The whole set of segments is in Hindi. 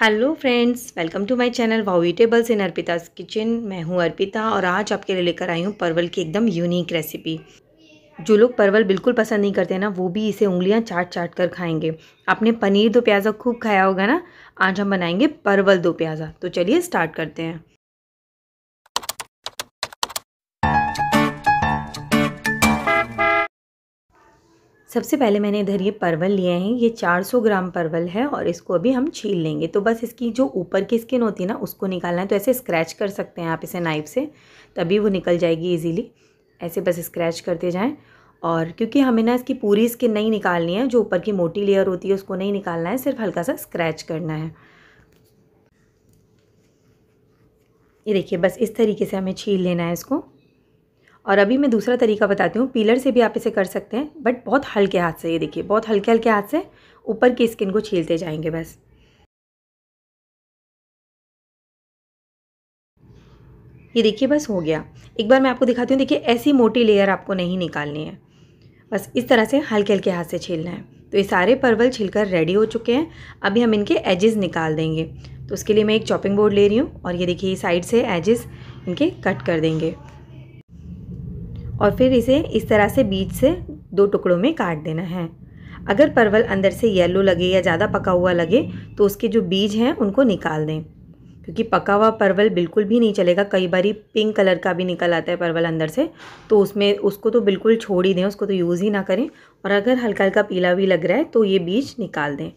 hello friends welcome to my channel वावी इन अर्पिताज किचन मैं हूं अर्पिता और आज आपके लिए लेकर आई हूं परवल की एकदम यूनिक रेसिपी जो लोग परवल बिल्कुल पसंद नहीं करते ना वो भी इसे उंगलियां चाट चाट कर खाएंगे आपने पनीर दो प्याज़ा खूब खाया होगा ना आज हम बनाएंगे परवल दो प्याज़ा तो चलिए स्टार्ट करते हैं सबसे पहले मैंने इधर ये परवल लिए हैं ये 400 ग्राम परवल है और इसको अभी हम छील लेंगे तो बस इसकी जो ऊपर की स्किन होती है ना उसको निकालना है तो ऐसे स्क्रैच कर सकते हैं आप इसे नाइफ से तभी वो निकल जाएगी ईजीली ऐसे बस स्क्रैच करते जाएँ और क्योंकि हमें ना इसकी पूरी स्किन नहीं निकालनी है जो ऊपर की मोटी लेयर होती है उसको नहीं निकालना है सिर्फ हल्का सा स्क्रैच करना है ये देखिए बस इस तरीके से हमें छील लेना है इसको और अभी मैं दूसरा तरीका बताती हूँ पीलर से भी आप इसे कर सकते हैं बट बहुत हल्के हाथ से ये देखिए बहुत हल्के हल्के हाथ से ऊपर की स्किन को छीलते जाएंगे बस ये देखिए बस हो गया एक बार मैं आपको दिखाती हूँ देखिए ऐसी मोटी लेयर आपको नहीं निकालनी है बस इस तरह से हल्के हल्के हाथ से छीलना है तो ये सारे परवल छिलकर रेडी हो चुके हैं अभी हम इनके एजेस निकाल देंगे तो उसके लिए मैं एक चॉपिंग बोर्ड ले रही हूँ और ये देखिए साइड से एजेस इनके कट कर देंगे और फिर इसे इस तरह से बीच से दो टुकड़ों में काट देना है अगर परवल अंदर से येलो लगे या ज़्यादा पका हुआ लगे तो उसके जो बीज हैं उनको निकाल दें क्योंकि पका हुआ परवल बिल्कुल भी नहीं चलेगा कई बार पिंक कलर का भी निकल आता है परवल अंदर से तो उसमें उसको तो बिल्कुल छोड़ ही दें उसको तो यूज़ ही ना करें और अगर हल्का हल्का पीला भी लग रहा है तो ये बीज निकाल दें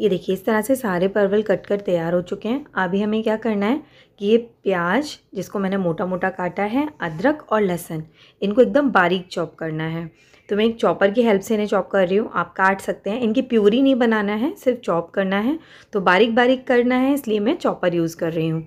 ये देखिए इस तरह से सारे परवल कट कर तैयार हो चुके हैं अभी हमें क्या करना है कि ये प्याज जिसको मैंने मोटा मोटा काटा है अदरक और लहसुन इनको एकदम बारीक चॉप करना है तो मैं एक चॉपर की हेल्प से इन्हें चॉप कर रही हूँ आप काट सकते हैं इनकी प्यूरी नहीं बनाना है सिर्फ चॉप करना है तो बारीक बारीक करना है इसलिए मैं चॉपर यूज़ कर रही हूँ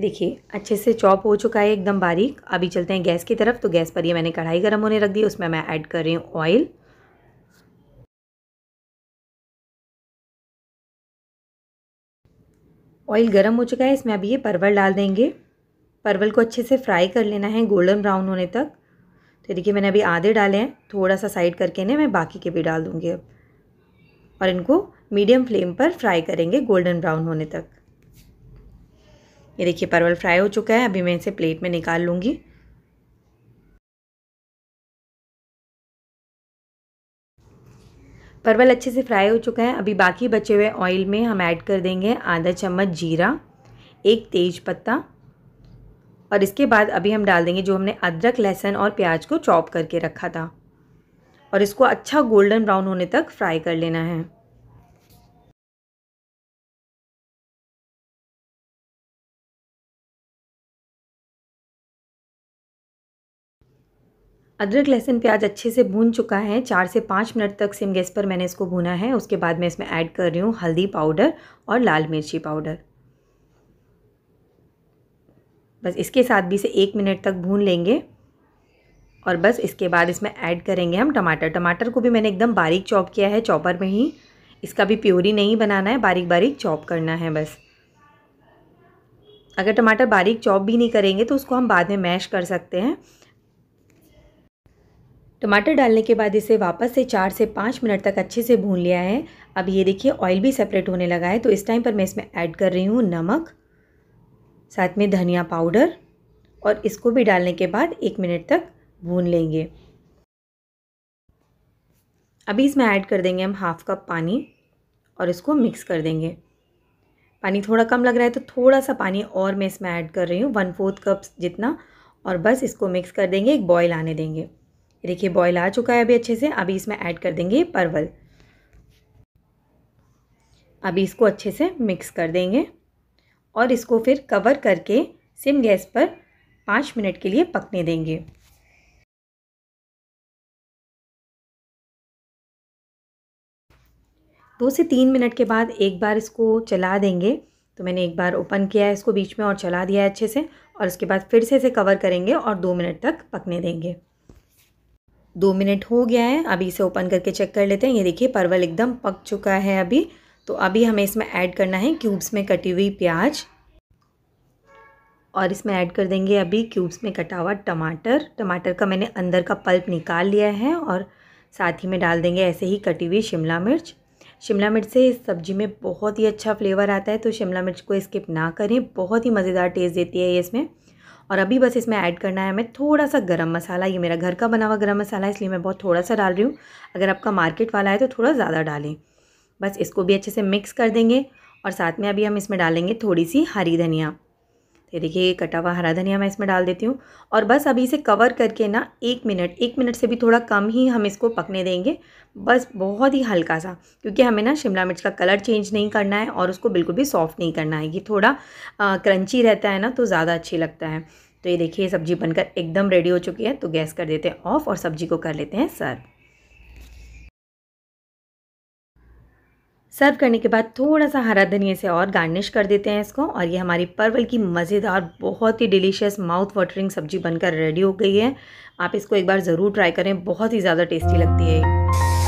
देखिए अच्छे से चॉप हो चुका है एकदम बारीक अभी चलते हैं गैस की तरफ तो गैस पर ये मैंने कढ़ाई गर्म होने रख दी उसमें मैं ऐड कर रही हूँ ऑयल ऑयल गर्म हो चुका है इसमें अभी ये परवल डाल देंगे परवल को अच्छे से फ्राई कर लेना है गोल्डन ब्राउन होने तक तो देखिए मैंने अभी आधे डाले हैं थोड़ा सा साइड करके ना मैं बाकी के भी डाल दूँगी अब और इनको मीडियम फ्लेम पर फ्राई करेंगे गोल्डन ब्राउन होने तक ये देखिए परवल फ्राई हो चुका है अभी मैं इसे प्लेट में निकाल लूँगी परवल अच्छे से फ्राई हो चुका है अभी बाकी बचे हुए ऑयल में हम ऐड कर देंगे आधा चम्मच जीरा एक तेज पत्ता और इसके बाद अभी हम डाल देंगे जो हमने अदरक लहसुन और प्याज को चॉप करके रखा था और इसको अच्छा गोल्डन ब्राउन होने तक फ्राई कर लेना है अदरक लहसुन प्याज अच्छे से भून चुका है चार से पाँच मिनट तक सिम गैस पर मैंने इसको भूना है उसके बाद मैं इसमें ऐड कर रही हूँ हल्दी पाउडर और लाल मिर्ची पाउडर बस इसके साथ भी से एक मिनट तक भून लेंगे और बस इसके बाद इसमें ऐड करेंगे हम टमाटर टमाटर को भी मैंने एकदम बारीक चॉप किया है चॉपर में ही इसका भी प्योरी नहीं बनाना है बारीक बारीक चॉप करना है बस अगर टमाटर बारीक चॉप भी नहीं करेंगे तो उसको हम बाद में मैश कर सकते हैं टमाटर डालने के बाद इसे वापस से चार से पाँच मिनट तक अच्छे से भून लिया है अब ये देखिए ऑयल भी सेपरेट होने लगा है तो इस टाइम पर मैं इसमें ऐड कर रही हूँ नमक साथ में धनिया पाउडर और इसको भी डालने के बाद एक मिनट तक भून लेंगे अभी इसमें ऐड कर देंगे हम हाफ़ कप पानी और इसको मिक्स कर देंगे पानी थोड़ा कम लग रहा है तो थोड़ा सा पानी और मैं इसमें ऐड कर रही हूँ वन फोर्थ कप जितना और बस इसको मिक्स कर देंगे एक बॉयल आने देंगे ये देखिए बॉयल आ चुका है अभी अच्छे से अभी इसमें ऐड कर देंगे परवल अभी इसको अच्छे से मिक्स कर देंगे और इसको फिर कवर करके सिम गैस पर पाँच मिनट के लिए पकने देंगे दो से तीन मिनट के बाद एक बार इसको चला देंगे तो मैंने एक बार ओपन किया है इसको बीच में और चला दिया है अच्छे से और उसके बाद फिर से इसे कवर करेंगे और दो मिनट तक पकने देंगे दो मिनट हो गया है अभी इसे ओपन करके चेक कर लेते हैं ये देखिए परवल एकदम पक चुका है अभी तो अभी हमें इसमें ऐड करना है क्यूब्स में कटी हुई प्याज और इसमें ऐड कर देंगे अभी क्यूब्स में कटा हुआ टमाटर टमाटर का मैंने अंदर का पल्प निकाल लिया है और साथ ही में डाल देंगे ऐसे ही कटी हुई शिमला मिर्च शिमला मिर्च से इस सब्ज़ी में बहुत ही अच्छा फ्लेवर आता है तो शिमला मिर्च को स्किप ना करें बहुत ही मज़ेदार टेस्ट देती है ये इसमें और अभी बस इसमें ऐड करना है हमें थोड़ा सा गरम मसाला ये मेरा घर का बना हुआ गरम मसाला है इसलिए मैं बहुत थोड़ा सा डाल रही हूँ अगर आपका मार्केट वाला है तो थोड़ा ज़्यादा डालें बस इसको भी अच्छे से मिक्स कर देंगे और साथ में अभी हम इसमें डालेंगे थोड़ी सी हरी धनिया ये देखिए कटा हुआ हरा धनिया मैं इसमें डाल देती हूँ और बस अभी इसे कवर करके ना एक मिनट एक मिनट से भी थोड़ा कम ही हम इसको पकने देंगे बस बहुत ही हल्का सा क्योंकि हमें ना शिमला मिर्च का कलर चेंज नहीं करना है और उसको बिल्कुल भी सॉफ्ट नहीं करना है ये थोड़ा आ, क्रंची रहता है ना तो ज़्यादा अच्छी लगता है तो ये देखिए सब्ज़ी बनकर एकदम रेडी हो चुकी है तो गैस कर देते हैं ऑफ़ और सब्ज़ी को कर लेते हैं सर्व सर्व करने के बाद थोड़ा सा हरा धनिया से और गार्निश कर देते हैं इसको और ये हमारी परवल की मज़ेदार बहुत ही डिलीशियस माउथ वाटरिंग सब्जी बनकर रेडी हो गई है आप इसको एक बार ज़रूर ट्राई करें बहुत ही ज़्यादा टेस्टी लगती है